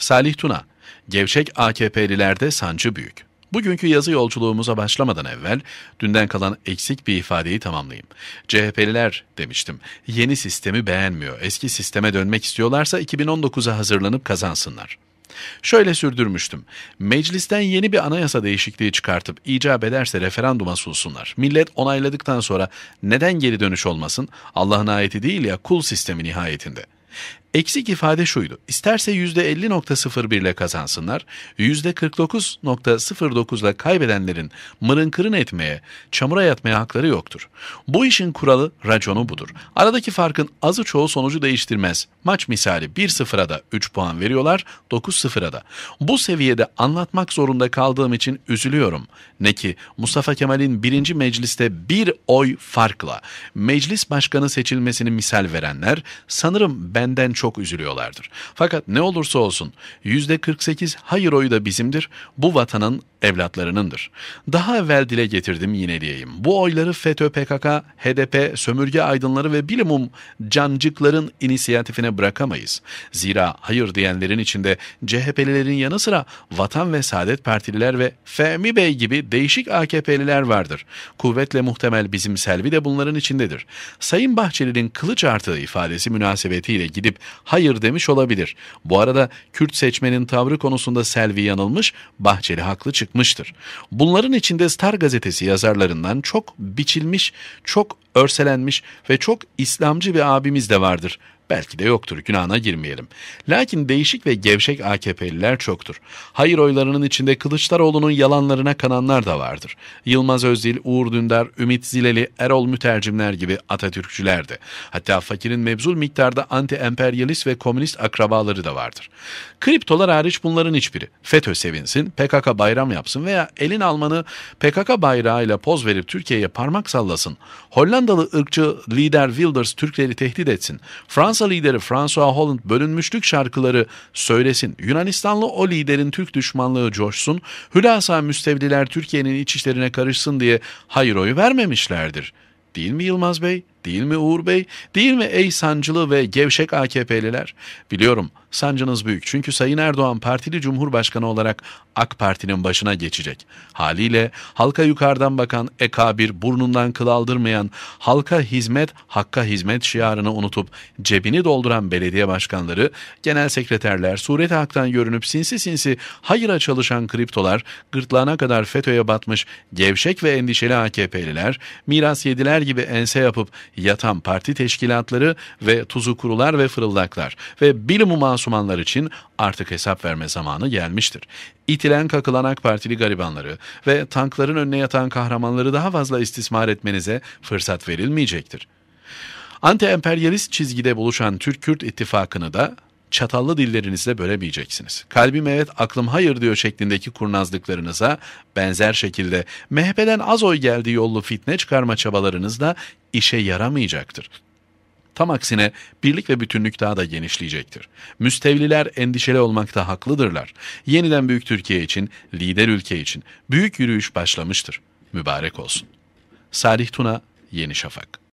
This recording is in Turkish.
Salih Tuna, Gevşek AKP'lilerde sancı büyük. Bugünkü yazı yolculuğumuza başlamadan evvel dünden kalan eksik bir ifadeyi tamamlayayım. CHP'liler demiştim. Yeni sistemi beğenmiyor. Eski sisteme dönmek istiyorlarsa 2019'a hazırlanıp kazansınlar. Şöyle sürdürmüştüm. Meclisten yeni bir anayasa değişikliği çıkartıp icap ederse referanduma sunsunlar. Millet onayladıktan sonra neden geri dönüş olmasın? Allah'ın ayeti değil ya kul sistemi nihayetinde.'' Eksik ifade şuydu. İsterse %50.01 ile kazansınlar, %49.09 ile kaybedenlerin mırın kırın etmeye, çamura yatmaya hakları yoktur. Bu işin kuralı, raconu budur. Aradaki farkın azı çoğu sonucu değiştirmez. Maç misali 1-0'a da 3 puan veriyorlar, 9-0'a da. Bu seviyede anlatmak zorunda kaldığım için üzülüyorum. Ne ki Mustafa Kemal'in birinci mecliste bir oy farkla meclis başkanı seçilmesini misal verenler sanırım benden çok üzülüyorlardır. Fakat ne olursa olsun %48 hayır oyu da bizimdir, bu vatanın evlatlarınındır. Daha evvel dile getirdim yineleyeyim. Bu oyları FETÖ, PKK, HDP, sömürge aydınları ve bilimum cancıkların inisiyatifine bırakamayız. Zira hayır diyenlerin içinde CHP'lilerin yanı sıra Vatan ve Saadet Partililer ve Fehmi Bey gibi değişik AKP'liler vardır. Kuvvetle muhtemel bizim Selvi de bunların içindedir. Sayın Bahçeli'nin kılıç artığı ifadesi münasebetiyle gidip hayır demiş olabilir. Bu arada Kürt seçmenin tavrı konusunda Selvi yanılmış, Bahçeli haklı çıkmıştır. Bunların içinde Star gazetesi yazarlarından çok biçilmiş, çok örselenmiş ve çok İslamcı bir abimiz de vardır. Belki de yoktur, günahına girmeyelim. Lakin değişik ve gevşek AKP'liler çoktur. Hayır oylarının içinde Kılıçdaroğlu'nun yalanlarına kananlar da vardır. Yılmaz Özdil, Uğur Dündar, Ümit Zileli, Erol Mütercimler gibi Atatürkçüler de. Hatta fakirin mevzul miktarda anti-emperyalist ve komünist akrabaları da vardır. Kriptolar hariç bunların hiçbiri. FETÖ sevinsin, PKK bayram yapsın veya elin Almanı PKK bayrağıyla poz verip Türkiye'ye parmak sallasın. Hollandalı ırkçı lider Wilders Türkleri tehdit etsin. Fransız Fransa lideri François Hollande bölünmüşlük şarkıları söylesin. Yunanistanlı o liderin Türk düşmanlığı coşsun. Hülasa müstevdiler Türkiye'nin iç işlerine karışsın diye hayır oyu vermemişlerdir. Değil mi Yılmaz Bey? Değil mi Uğur Bey? Değil mi ey sancılı ve gevşek AKP'liler? Biliyorum sancınız büyük çünkü Sayın Erdoğan partili cumhurbaşkanı olarak AK Parti'nin başına geçecek. Haliyle halka yukarıdan bakan ekabir burnundan kıl aldırmayan halka hizmet hakka hizmet şiarını unutup cebini dolduran belediye başkanları, genel sekreterler, sureti haktan görünüp sinsi sinsi hayıra çalışan kriptolar, gırtlağına kadar FETÖ'ye batmış gevşek ve endişeli AKP'liler, miras yediler gibi ense yapıp yatan parti teşkilatları ve tuzu kurular ve fırıldaklar ve bilimu masumanlar için artık hesap verme zamanı gelmiştir. İtilen kakılan AK Partili garibanları ve tankların önüne yatan kahramanları daha fazla istismar etmenize fırsat verilmeyecektir. Anti-emperyalist çizgide buluşan Türk-Kürt ittifakını da çatallı dillerinizle bölemeyeceksiniz. Kalbim evet aklım hayır diyor şeklindeki kurnazlıklarınıza benzer şekilde MHP'den az oy geldiği yollu fitne çıkarma çabalarınız da işe yaramayacaktır. Tam aksine birlik ve bütünlük daha da genişleyecektir. Müstevliler endişeli olmakta haklıdırlar. Yeniden büyük Türkiye için, lider ülke için büyük yürüyüş başlamıştır. Mübarek olsun. Salih Tuna, Yeni Şafak